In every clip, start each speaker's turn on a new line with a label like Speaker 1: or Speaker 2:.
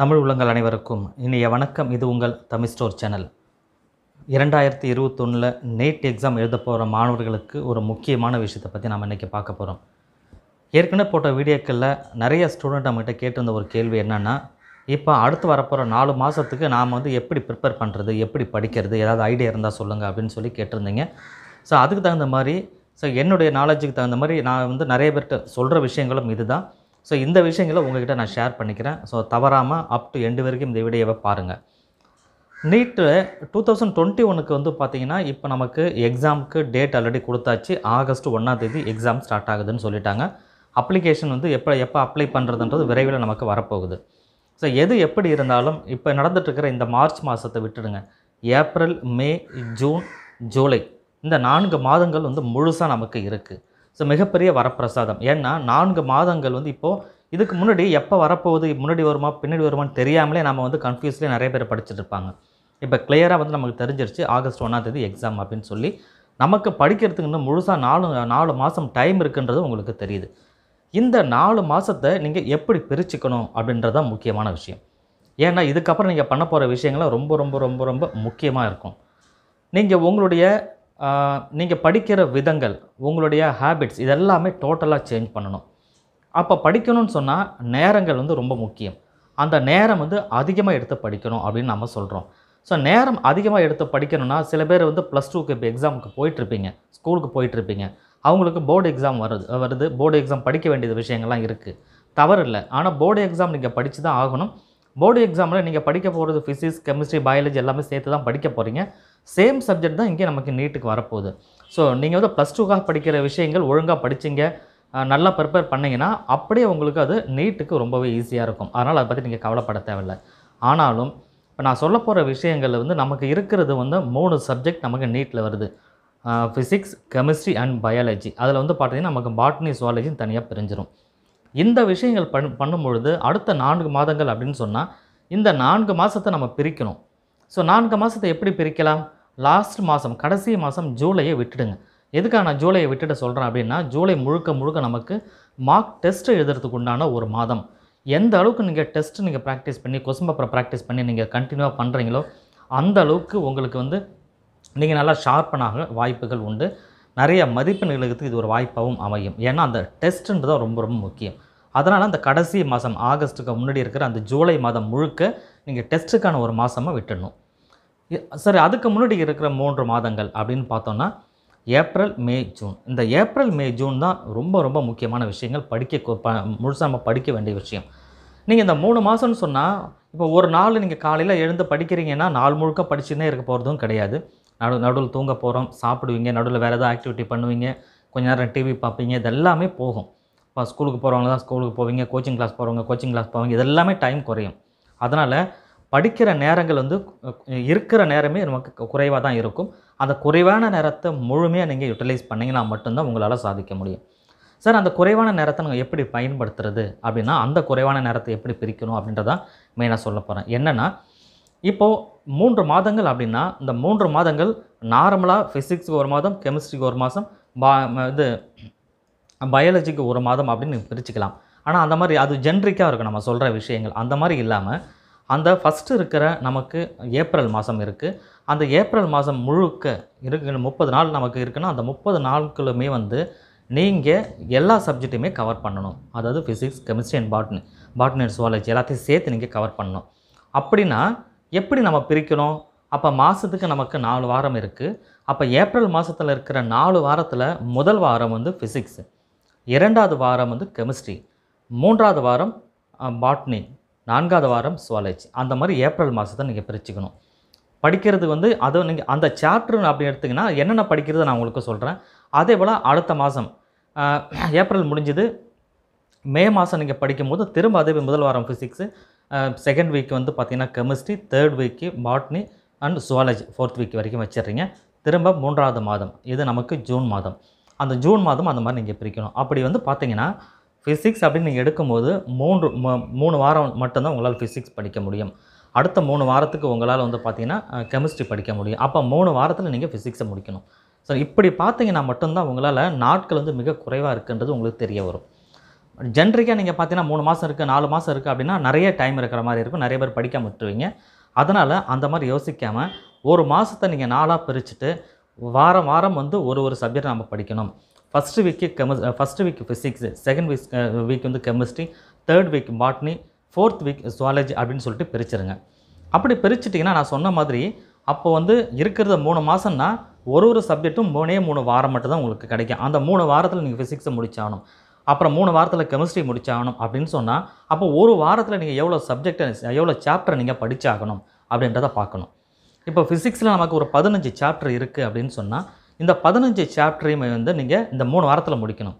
Speaker 1: தமிழ் உள்ளங்கள் அனைவருக்கும் இன்றைய வணக்கம் இது உங்கள் தமிழ் ஸ்டோர் சேனல் இரண்டாயிரத்தி இருபத்தொன்னில் நீட் எக்ஸாம் எழுத போகிற மாணவர்களுக்கு ஒரு முக்கியமான விஷயத்தை பற்றி நாம் இன்றைக்கி பார்க்க போகிறோம் ஏற்கனவே போட்ட வீடியோக்களில் நிறைய ஸ்டூடெண்ட் நம்மகிட்ட கேட்டிருந்த ஒரு கேள்வி என்னென்னா இப்போ அடுத்து வரப்போகிற நாலு மாதத்துக்கு நாம் வந்து எப்படி ப்ரிப்பேர் பண்ணுறது எப்படி படிக்கிறது ஏதாவது ஐடியா இருந்தால் சொல்லுங்கள் அப்படின்னு சொல்லி கேட்டிருந்தீங்க ஸோ அதுக்கு தகுந்த மாதிரி ஸோ என்னுடைய நாலேஜுக்கு தகுந்த மாதிரி நான் வந்து நிறைய பேர்கிட்ட சொல்கிற விஷயங்களும் இதுதான் ஸோ இந்த விஷயங்களை உங்ககிட்ட நான் ஷேர் பண்ணிக்கிறேன் ஸோ தவறாமல் அப் டு எண்டு வரைக்கும் இந்த வீடியோவை பாருங்கள் நீட்டு டூ தௌசண்ட் டுவெண்ட்டி ஒனுக்கு வந்து பார்த்திங்கன்னா இப்போ நமக்கு எக்ஸாமுக்கு டேட் ஆல்ரெடி கொடுத்தாச்சு ஆகஸ்ட் ஒன்றாந்தேதி எக்ஸாம் ஸ்டார்ட் ஆகுதுன்னு சொல்லிட்டாங்க அப்ளிகேஷன் வந்து எப்போ எப்போ அப்ளை பண்ணுறதுன்றது விரைவில் நமக்கு வரப்போகுது ஸோ எது எப்படி இருந்தாலும் இப்போ நடந்துகிட்ருக்கிற இந்த மார்ச் மாதத்தை விட்டுடுங்க ஏப்ரல் மே ஜூன் ஜூலை இந்த நான்கு மாதங்கள் வந்து முழுசாக நமக்கு இருக்குது ஸோ மிகப்பெரிய வரப்பிரசாதம் ஏன்னா நான்கு மாதங்கள் வந்து இப்போது இதுக்கு முன்னாடி எப்போ வரப்போகுது முன்னாடி வருமா பின்னாடி வருமான்னு தெரியாமலே நம்ம வந்து கன்ஃபியூஸ்லேயே நிறைய பேர் படிச்சுட்டு இருப்பாங்க இப்போ கிளியராக வந்து நமக்கு தெரிஞ்சிருச்சு ஆகஸ்ட் ஒன்றாந்தேதி எக்ஸாம் அப்படின்னு சொல்லி நமக்கு படிக்கிறதுக்கு இன்னும் முழுசாக நாலு நாலு மாதம் டைம் இருக்குன்றது உங்களுக்கு தெரியுது இந்த நாலு மாதத்தை நீங்கள் எப்படி பிரிச்சுக்கணும் அப்படின்றது முக்கியமான விஷயம் ஏன்னா இதுக்கப்புறம் நீங்கள் பண்ண போகிற விஷயங்கள்லாம் ரொம்ப ரொம்ப ரொம்ப ரொம்ப முக்கியமாக இருக்கும் நீங்கள் உங்களுடைய நீங்கள் படிக்கிற விதங்கள் உங்களுடைய ஹேபிட்ஸ் இதெல்லாமே டோட்டலாக சேஞ்ச் பண்ணணும் அப்போ படிக்கணும்னு சொன்னால் நேரங்கள் வந்து ரொம்ப முக்கியம் அந்த நேரம் வந்து அதிகமாக எடுத்து படிக்கணும் அப்படின்னு நம்ம சொல்கிறோம் ஸோ நேரம் அதிகமாக எடுத்து படிக்கணும்னா சில பேர் வந்து ப்ளஸ் டூக்கு இப்போ எக்ஸாமுக்கு போயிட்டுருப்பீங்க ஸ்கூலுக்கு போயிட்டுருப்பீங்க அவங்களுக்கு போர்டு எக்ஸாம் வருது வருது போர்டு எக்ஸாம் படிக்க வேண்டியது விஷயங்கள்லாம் இருக்குது தவறு இல்லை ஆனால் போர்டு எக்ஸாம் நீங்கள் படித்து தான் ஆகணும் போர்டு எக்ஸாமில் நீங்கள் படிக்க போகிறது ஃபிசிக்ஸ் கெமிஸ்ட்ரி பயாலஜி எல்லாமே சேர்த்து தான் படிக்க போகிறீங்க சேம் சப்ஜெக்ட் தான் இங்கே நமக்கு நீட்டுக்கு வரப்போகுது ஸோ நீங்கள் வந்து ப்ளஸ் டூக்காக படிக்கிற விஷயங்கள் ஒழுங்காக படிச்சிங்க நல்லா ப்ரிப்பேர் பண்ணிங்கன்னா அப்படியே உங்களுக்கு அது நீட்டுக்கு ரொம்பவே ஈஸியாக இருக்கும் அதனால் அதை பற்றி நீங்கள் கவலைப்பட தேவையில்லை ஆனாலும் இப்போ நான் சொல்ல போகிற விஷயங்கள் வந்து நமக்கு இருக்கிறது வந்து மூணு சப்ஜெக்ட் நமக்கு நீட்டில் வருது ஃபிசிக்ஸ் கெமிஸ்ட்ரி அண்ட் பயாலஜி அதில் வந்து பார்த்திங்கன்னா நமக்கு பாட்னி சுவாலஜின்னு தனியாக பிரிஞ்சிடும் இந்த விஷயங்கள் பண் பண்ணும் பொழுது அடுத்த நான்கு மாதங்கள் அப்படின்னு சொன்னால் இந்த நான்கு மாதத்தை நம்ம பிரிக்கணும் ஸோ நான்கு மாதத்தை எப்படி பிரிக்கலாம் லாஸ்ட் மாதம் கடைசி மாதம் ஜூலையை விட்டுடுங்க எதுக்காக நான் ஜூலையை விட்டுட்டு சொல்கிறேன் அப்படின்னா ஜூலை முழுக்க முழுக்க நமக்கு மார்க் டெஸ்ட்டு எழுதுறதுக்கு உண்டான ஒரு மாதம் எந்த அளவுக்கு நீங்கள் டெஸ்ட் நீங்கள் ப்ராக்டிஸ் பண்ணி கொசும்ப பேப்பரை ப்ராக்டிஸ் பண்ணி நீங்கள் கண்டினியூவாக பண்ணுறீங்களோ அந்த அளவுக்கு உங்களுக்கு வந்து நீங்கள் நல்லா ஷார்ப்பனாக வாய்ப்புகள் உண்டு நிறைய மதிப்பெண் இது ஒரு வாய்ப்பாகவும் அமையும் ஏன்னா அந்த டெஸ்ட்டுன்றது ரொம்ப ரொம்ப முக்கியம் அதனால் அந்த கடைசி மாதம் ஆகஸ்ட்டுக்கு முன்னாடி இருக்கிற அந்த ஜூலை மாதம் முழுக்க நீங்கள் டெஸ்ட்டுக்கான ஒரு மாதமாக விட்டுடணும் சரி அதுக்கு முன்னாடி இருக்கிற மூன்று மாதங்கள் அப்படின்னு பார்த்தோன்னா ஏப்ரல் மே ஜூன் இந்த ஏப்ரல் மே ஜூன் தான் ரொம்ப ரொம்ப முக்கியமான விஷயங்கள் படிக்க முழுசாக நம்ம படிக்க வேண்டிய விஷயம் நீங்கள் இந்த மூணு மாதம்னு சொன்னால் இப்போ ஒரு நாள் நீங்கள் காலையில் எழுந்து படிக்கிறீங்கன்னா நாள் முழுக்க படிச்சுன்னே இருக்க போகிறதும் கிடையாது நடு நடுவில் தூங்க போகிறோம் சாப்பிடுவீங்க நடுவில் வேறு எதாவது ஆக்டிவிட்டி பண்ணுவீங்க கொஞ்ச நேரம் டிவி பார்ப்பீங்க இதெல்லாமே போகும் இப்போ ஸ்கூலுக்கு போகிறவங்க தான் ஸ்கூலுக்கு போவீங்க கோச்சிங் கிளாஸ் போகிறவங்க கோச்சிங் கிளாஸ் போவீங்க இதெல்லாமே டைம் குறையும் அதனால் படிக்கிற நேரங்கள் வந்து இருக்கிற நேரமே நமக்கு குறைவாக தான் இருக்கும் அந்த குறைவான நேரத்தை முழுமையாக நீங்கள் யூட்டிலைஸ் பண்ணிங்கன்னா மட்டும்தான் உங்களால் சாதிக்க முடியும் சார் அந்த குறைவான நேரத்தை நாங்கள் எப்படி பயன்படுத்துறது அப்படின்னா அந்த குறைவான நேரத்தை எப்படி பிரிக்கணும் அப்படின்றதான் மெயினாக சொல்ல போகிறேன் என்னென்னா இப்போது மூன்று மாதங்கள் அப்படின்னா இந்த மூன்று மாதங்கள் நார்மலாக ஃபிசிக்ஸுக்கு ஒரு மாதம் கெமிஸ்ட்ரிக்கு ஒரு மாதம் பா இது பயாலஜிக்கு ஒரு மாதம் அப்படின்னு பிரிச்சுக்கலாம் ஆனால் அந்த மாதிரி அது ஜென்ரிக்காக இருக்கும் நம்ம சொல்கிற விஷயங்கள் அந்த மாதிரி இல்லாமல் அந்த ஃபஸ்ட்டு இருக்கிற நமக்கு ஏப்ரல் மாதம் இருக்குது அந்த ஏப்ரல் மாதம் முழுக்க இருக்கு முப்பது நாள் நமக்கு இருக்குன்னா அந்த முப்பது நாட்களுமே வந்து நீங்கள் எல்லா சப்ஜெக்ட்டுமே கவர் பண்ணணும் அதாவது physics chemistry and botany botany and zoology எல்லாத்தையும் சேர்த்து நீங்கள் கவர் பண்ணணும் அப்படின்னா எப்படி நம்ம பிரிக்கணும் அப்போ மாதத்துக்கு நமக்கு நாலு வாரம் இருக்குது அப்போ ஏப்ரல் மாதத்தில் இருக்கிற நாலு வாரத்தில் முதல் வாரம் வந்து ஃபிசிக்ஸு இரண்டாவது வாரம் வந்து கெமிஸ்ட்ரி மூன்றாவது வாரம் பாட்னி நான்காவது வாரம் சுவாலஜி அந்த மாதிரி ஏப்ரல் மாதத்தை நீங்கள் பிரிச்சுக்கணும் படிக்கிறது வந்து அது நீங்கள் அந்த சாப்டர் அப்படி எடுத்திங்கன்னா என்னென்ன படிக்கிறது நான் உங்களுக்கு சொல்கிறேன் அதே போல் அடுத்த மாதம் ஏப்ரல் முடிஞ்சது மே மாதம் நீங்கள் படிக்கும்போது திரும்ப அதே முதல் வாரம் ஃபிசிக்ஸு செகண்ட் வீக் வந்து பார்த்திங்கன்னா chemistry third week botany and zoology fourth week வரைக்கும் வச்சிடுறீங்க திரும்ப மூன்றாவது மாதம் இது நமக்கு ஜூன் மாதம் அந்த ஜூன் மாதம் அந்த மாதிரி நீங்கள் பிரிக்கணும் அப்படி வந்து பார்த்தீங்கன்னா ஃபிசிக்ஸ் அப்படின்னு நீங்கள் எடுக்கும்போது மூன்று மூணு வாரம் மட்டும்தான் உங்களால் ஃபிசிக்ஸ் படிக்க முடியும் அடுத்த மூணு வாரத்துக்கு உங்களால் வந்து பார்த்திங்கன்னா கெமிஸ்ட்ரி படிக்க முடியும் அப்போ மூணு வாரத்தில் நீங்கள் ஃபிசிக்ஸை முடிக்கணும் ஸோ இப்படி பார்த்தீங்கன்னா மட்டும்தான் உங்களால் நாட்கள் வந்து மிக குறைவாக இருக்குன்றது உங்களுக்கு தெரிய வரும் ஜென்ரிக்காக நீங்கள் பார்த்தீங்கன்னா மூணு மாதம் இருக்குது நாலு மாதம் இருக்குது அப்படின்னா நிறைய டைம் இருக்கிற மாதிரி இருக்கும் நிறைய பேர் படிக்காமல் விட்டுருவீங்க அதனால் அந்த மாதிரி யோசிக்காமல் ஒரு மாதத்தை நீங்கள் நாளாக பிரிச்சுட்டு வாரம் வாரம் வந்து ஒரு ஒரு சப்ஜெக்ட் நம்ம படிக்கணும் ஃபஸ்ட்டு வீக்கு கெமஸ் first week physics second week week வந்து chemistry third week botany fourth week zoology அப்படின்னு சொல்லிட்டு பிரிச்சுருங்க அப்படி பிரிச்சுட்டிங்கன்னா நான் சொன்ன மாதிரி அப்போ வந்து இருக்கிறத மூணு மாதம்னா ஒரு ஒரு சப்ஜெக்ட்டும் மூணே மூணு வாரம் மட்டும் தான் உங்களுக்கு கிடைக்கும் அந்த மூணு வாரத்தில் நீங்கள் ஃபிசிக்ஸை முடிச்சாகணும் அப்புறம் மூணு வாரத்தில் கெமிஸ்ட்ரி முடிச்சாகணும் அப்படின்னு சொன்னால் அப்போ ஒரு வாரத்தில் நீங்கள் எவ்வளோ சப்ஜெக்டை எவ்வளோ சாப்டர் நீங்கள் படித்தாகணும் அப்படின்றத பார்க்கணும் இப்போ ஃபிசிக்ஸில் நமக்கு ஒரு பதினஞ்சு சாப்டர் இருக்குது அப்படின்னு சொன்னால் இந்த பதினஞ்சு சாப்டரையுமே வந்து நீங்கள் இந்த மூணு வாரத்தில் முடிக்கணும்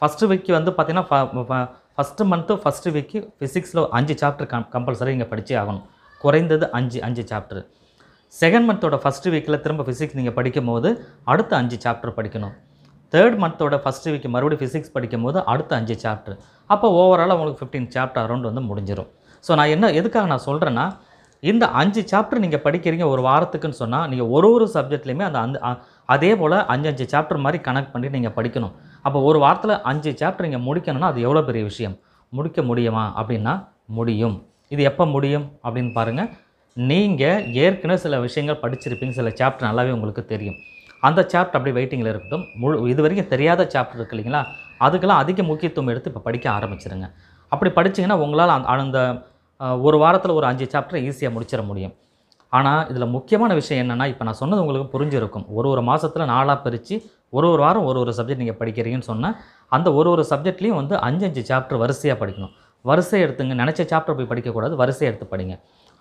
Speaker 1: ஃபஸ்ட்டு வீக் வந்து பார்த்திங்கன்னா ஃபஸ்ட்டு மந்த்து ஃபஸ்ட்டு வீக்கு ஃபிசிக்ஸில் அஞ்சு சாப்டர் கம் கம்பல்சரி நீங்கள் படித்தே ஆகணும் குறைந்தது அஞ்சு அஞ்சு சாப்டர் செகண்ட் மந்த்தோட ஃபஸ்ட்டு வீக்கில் திரும்ப ஃபிசிக்ஸ் நீங்கள் படிக்கும் போது அடுத்த அஞ்சு சாப்டர் படிக்கணும் தேர்ட் மந்தோட ஃபஸ்ட்டு வீக் மறுபடியும் ஃபிசிக்ஸ் படிக்கும்போது அடுத்த அஞ்சு சாப்டர் அப்போ ஓவராலாக உங்களுக்கு ஃபிஃப்டீன் சாப்டர் அரௌண்ட் வந்து முடிஞ்சிடும் ஸோ நான் என்ன எதுக்காக நான் சொல்கிறேன்னா இந்த அஞ்சு சாப்டர் நீங்கள் படிக்கிறீங்க ஒரு வாரத்துக்குன்னு சொன்னால் நீங்கள் ஒரு ஒரு சப்ஜெக்ட்லேயுமே அந்த அந்த அதே போல் அஞ்சு அஞ்சு சாப்டர் மாதிரி கனெக்ட் பண்ணி நீங்கள் படிக்கணும் அப்போ ஒரு வாரத்தில் அஞ்சு சாப்டர் நீங்கள் முடிக்கணும்னா அது எவ்வளோ பெரிய விஷயம் முடிக்க முடியுமா அப்படின்னா முடியும் இது எப்போ முடியும் அப்படின்னு பாருங்கள் நீங்கள் ஏற்கனவே சில விஷயங்கள் படிச்சிருப்பீங்க சில சாப்டர் நல்லாவே உங்களுக்கு தெரியும் அந்த சாப்டர் அப்படியே வெயிட்டிங்கில் இருக்கட்டும் முழு இது வரைக்கும் தெரியாத சாப்டர் இருக்கு இல்லைங்களா அதுக்கெல்லாம் அதிக முக்கியத்துவம் எடுத்து இப்போ படிக்க ஆரம்பிச்சிருங்க அப்படி படித்தீங்கன்னா உங்களால் அந்த ஒரு வாரத்தில் ஒரு அஞ்சு சாப்டரை ஈஸியாக முடிச்சிட முடியும் ஆனால் இதில் முக்கியமான விஷயம் என்னென்னா இப்போ நான் சொன்னது உங்களுக்கு புரிஞ்சிருக்கும் ஒரு ஒரு மாதத்தில் நாளாக பிரித்து ஒரு ஒரு வாரம் ஒரு ஒரு சப்ஜெக்ட் நீங்கள் படிக்கிறீங்கன்னு சொன்னால் அந்த ஒரு ஒரு சப்ஜெக்ட்லேயும் வந்து அஞ்சு அஞ்சு சாப்டர் வரிசையாக படிக்கணும் வரிசை எடுத்துங்க நினச்ச சாப்டர் போய் படிக்கக்கூடாது வரிசையை எடுத்து படிங்க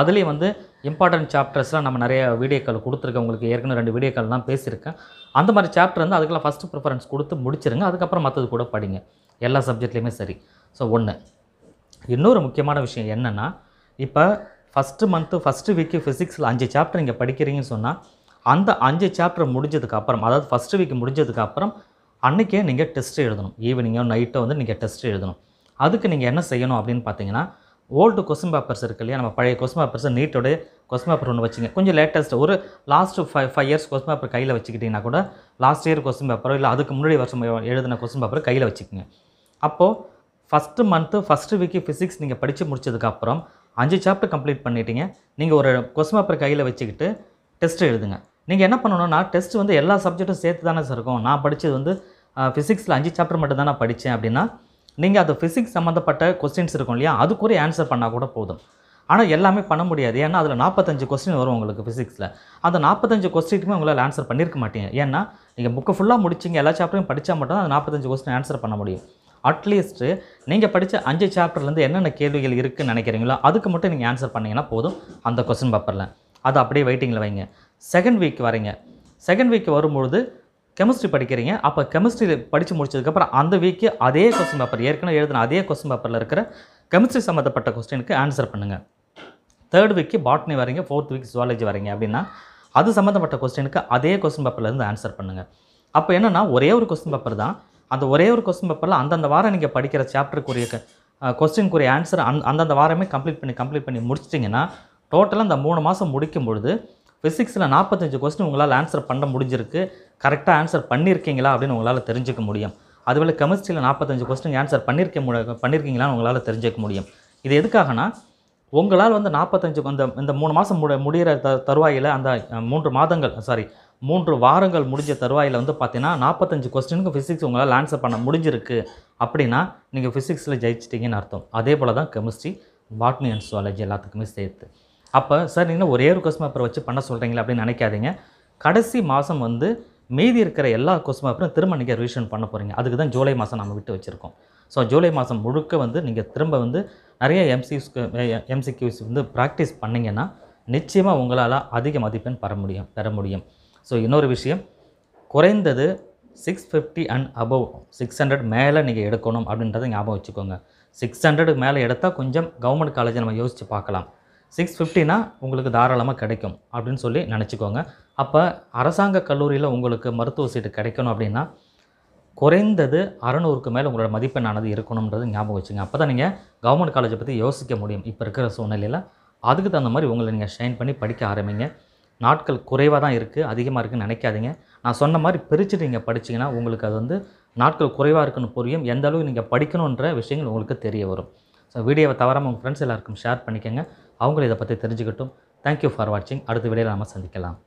Speaker 1: அதுலேயும் வந்து இம்பார்ட்டன்ட் சாப்டர்ஸ்லாம் நம்ம நிறைய வீடியோக்கள் கொடுத்துருக்கேன் உங்களுக்கு ஏற்கனவே ரெண்டு வீடியோக்கள்லாம் பேசியிருக்கேன் அந்த மாதிரி சாப்டர் வந்து அதுக்கெல்லாம் ஃபஸ்ட்டு ப்ரிஃபரன்ஸ் கொடுத்து முடிச்சிருங்க அதுக்கப்புறம் மற்றது கூட படிங்க எல்லா சப்ஜெக்ட்லேயுமே சரி ஸோ ஒன்று இன்னொரு முக்கியமான விஷயம் என்னென்னா இப்போ ஃபஸ்ட்டு மந்த்து ஃபஸ்ட்டு வீக்கு ஃபிசிக்ஸில் அஞ்சு சாப்டர் நீங்கள் படிக்கிறீங்கன்னு சொன்னால் அந்த அஞ்சு சாப்டர் முடிஞ்சதுக்கப்புறம் அதாவது ஃபஸ்ட்டு வீக் முடிஞ்சதுக்கப்புறம் அன்றைக்கே நீங்கள் டெஸ்ட் எழுதணும் ஈவினிங்கோ நைட்டோ வந்து நீங்கள் டெஸ்ட் எழுதணும் அதுக்கு நீங்கள் என்ன செய்யணும் அப்படின்னு பார்த்தீங்கன்னா ஓல்டு கொஸ்டின் பேப்பர்ஸ் இருக்குது இல்லையா நம்ம பழைய கொஸ்டின் பேப்பர்ஸ் நீட்டோடைய கொஸ்டின் பேப்பர் ஒன்று வச்சுங்க கொஞ்சம் லேட்டஸ்ட் ஒரு last five five years question paper கையில் வச்சுக்கிட்டிங்கன்னா கூட லாஸ்ட் இயர் கொஸ்டின் பேப்பரோ இல்லை அதுக்கு முன்னாடி வருஷம் எழுதின கொஸ்டின் பேப்பரை கையில் வச்சுக்கோங்க அப்போது first month first week physics நீங்கள் படித்து முடிச்சதுக்கப்புறம் அஞ்சு சாப்டர் கம்ப்ளீட் பண்ணிட்டீங்க நீங்கள் ஒரு கொஸ்டின் பேப்பர் கையில் வச்சுக்கிட்டு டெஸ்ட் எழுதுங்க நீங்கள் என்ன பண்ணணும்னா டெஸ்ட் வந்து எல்லா சப்ஜெக்ட்டும் சேர்த்து தானே சார் இருக்கும் நான் படித்தது வந்து ஃபிசிக்ஸில் அஞ்சு சாப்டர் மட்டும் தான் நான் படித்தேன் அப்படின்னா நீங்கள் அது ஃபிசிக்ஸ் சம்மந்தப்பட்ட கொஸ்டின்ஸ் இருக்கும் இல்லையா அதுக்குரிய ஆன்சர் பண்ணால் கூட போதும் ஆனால் எல்லாமே பண்ண முடியாது ஏன்னா அதில் நாற்பத்தஞ்சு கொஸ்டின் வரும் உங்களுக்கு ஃபிசிக்ஸில் அந்த நாற்பத்தஞ்சு கொஸ்டினுக்குமே உங்களால் ஆன்சர் பண்ணியிருக்க மாட்டீங்க ஏன்னா நீங்கள் புக்கை ஃபுல்லாக முடிச்சிங்க எல்லா சாப்டரும் படித்தா மட்டும் தான் அந்த நாற்பத்தஞ்சு கொஸ்டின் ஆன்சர் பண்ண முடியும் அட்லீஸ்ட்டு நீங்கள் படித்த அஞ்சு சாப்டர்லேருந்து என்னென்ன கேள்விகள் இருக்குதுன்னு நினைக்கிறீங்களோ அதுக்கு மட்டும் நீங்கள் ஆன்சர் பண்ணிங்கன்னா போதும் அந்த கொஸ்டின் பேப்பரில் அது அப்படியே வெயிட்டிங்கில் வைங்க செகண்ட் வீக் வரீங்க செகண்ட் வீக் வரும்பொழுது கெமிஸ்ட்ரி படிக்கிறீங்க அப்போ கெமிஸ்ட்ரி படித்து முடிச்சதுக்கப்புறம் அந்த வீக்கு அதே கொஸ்டின் பேப்பர் ஏற்கனவே எழுதின அதே கொஸ்டின் பேப்பரில் இருக்கிற கெமிஸ்ட்ரி சம்மந்தப்பட்ட கொஸ்டினுக்கு ஆன்சர் பண்ணுங்கள் தேர்ட் வீக்கு பாட்னி வரீங்க ஃபோர்த் வீக் ஜுவாலஜி வரீங்க அப்படின்னா அது சம்மந்தப்பட்ட கொஸ்டினுக்கு அதே கொஸ்டின் பேப்பர்லேருந்து ஆன்சர் பண்ணுங்கள் அப்போ என்னென்னா ஒரே ஒரு கொஸ்டின் பேப்பர் தான் அந்த ஒரே ஒரு கொஸ்டின் பேப்பரில் அந்தந்த வாரம் நீங்கள் படிக்கிற சாப்டருக்குரிய கொஸ்டினுக்குரிய ஆன்சர் அந் அந்தந்த வாரமே கம்ப்ளீட் பண்ணி கம்ப்ளீட் பண்ணி முடிச்சிட்டிங்கன்னா டோட்டலாக இந்த மூணு மாதம் முடிக்கும் பொழுது ஃபிசிக்ஸில் நாற்பத்தஞ்சு கொஸ்டின் உங்களால் ஆன்சர் பண்ண முடிஞ்சிருக்கு கரெக்டாக ஆன்சர் பண்ணியிருக்கீங்களா அப்படின்னு உங்களால் தெரிஞ்சுக்க முடியும் அதுபோல் கெமிஸ்ட்ரியில் நாற்பத்தஞ்சு கொஸ்டின் ஆன்சர் பண்ணியிருக்க மு பண்ணியிருக்கீங்களான்னு உங்களால் தெரிஞ்சுக்க முடியும் இது எதுக்காகனா உங்களால் வந்து நாற்பத்தஞ்சு இந்த இந்த மூணு மாதம் முடி முடிகிற த தருவாயில் அந்த மூன்று மாதங்கள் சாரி மூன்று வாரங்கள் முடிஞ்ச தருவாயில் வந்து பார்த்தீங்கன்னா நாற்பத்தஞ்சு கொஸ்டினுக்கு ஃபிசிக்ஸ் உங்களால் ஆன்சர் பண்ண முடிஞ்சிருக்கு அப்படின்னா நீங்கள் ஃபிசிக்ஸில் ஜெயிச்சிட்டிங்கன்னு அர்த்தம் அதே போல் தான் கெமிஸ்ட்ரி பாட்னி அண்ட் சுவாலஜி எல்லாத்துக்குமே சேர்த்து அப்போ சார் நீங்கள் ஒரே ஒரு கொஸ்டின் பேப்பர் வச்சு பண்ண சொல்கிறீங்களா அப்படின்னு நினைக்காதீங்க கடைசி மாதம் வந்து மீதி இருக்கிற எல்லா கொஸ்டின் பேப்பரும் திரும்ப நீங்கள் ரிவிஷன் பண்ண போகிறீங்க அதுக்கு தான் ஜூலை மாதம் நம்ம விட்டு வச்சுருக்கோம் ஸோ ஜூலை மாதம் முழுக்க வந்து நீங்கள் திரும்ப வந்து நிறைய எம்சிஸ்க்கு எம்சிக்யூஸ் வந்து ப்ராக்டிஸ் பண்ணிங்கன்னா நிச்சயமாக உங்களால் அதிக மதிப்பெண் பெற முடியும் பெற முடியும் ஸோ இன்னொரு விஷயம் குறைந்தது six fifty and above six hundred மேலே நீங்கள் எடுக்கணும் அப்படின்றத ஞாபகம் வச்சுக்கோங்க சிக்ஸ் ஹண்ட்ரடுக்கு மேலே எடுத்தால் கொஞ்சம் கவர்மெண்ட் காலேஜை நம்ம யோசித்து பார்க்கலாம் சிக்ஸ் ஃபிஃப்டினா உங்களுக்கு தாராளமாக கிடைக்கும் அப்படின்னு சொல்லி நினச்சிக்கோங்க அப்போ அரசாங்க கல்லூரியில் உங்களுக்கு மருத்துவ சீட்டு கிடைக்கணும் அப்படின்னா குறைந்தது அறநூறுக்கு மேலே உங்களோட மதிப்பெண்ணானது இருக்கணுன்றது ஞாபகம் வச்சுங்க அப்போ தான் நீங்கள் கவர்மெண்ட் காலேஜை பற்றி யோசிக்க முடியும் இப்போ இருக்கிற சூழ்நிலையில் அதுக்கு தகுந்த மாதிரி உங்களை நீங்கள் ஷைன் பண்ணி படிக்க ஆரம்பிங்க நாட்கள் குறைவாக தான் இருக்குது அதிகமாக இருக்குதுன்னு நினைக்காதீங்க நான் சொன்ன மாதிரி பிரிச்சுட்டு நீங்கள் படிச்சிங்கன்னா உங்களுக்கு அது வந்து நாட்கள் குறைவாக இருக்குன்னு புரியும் எந்த அளவுக்கு நீங்கள் படிக்கணுன்ற விஷயங்கள் உங்களுக்கு தெரிய வரும் ஸோ வீடியோவை தவறாமல் உங்கள் ஃப்ரெண்ட்ஸ் எல்லாருக்கும் ஷேர் பண்ணிக்கோங்க அவங்களும் இதை பற்றி தெரிஞ்சுக்கிட்டும் தேங்க்யூ ஃபார் வாட்சிங் அடுத்த வீடியோவில் நம்ம சந்திக்கலாம்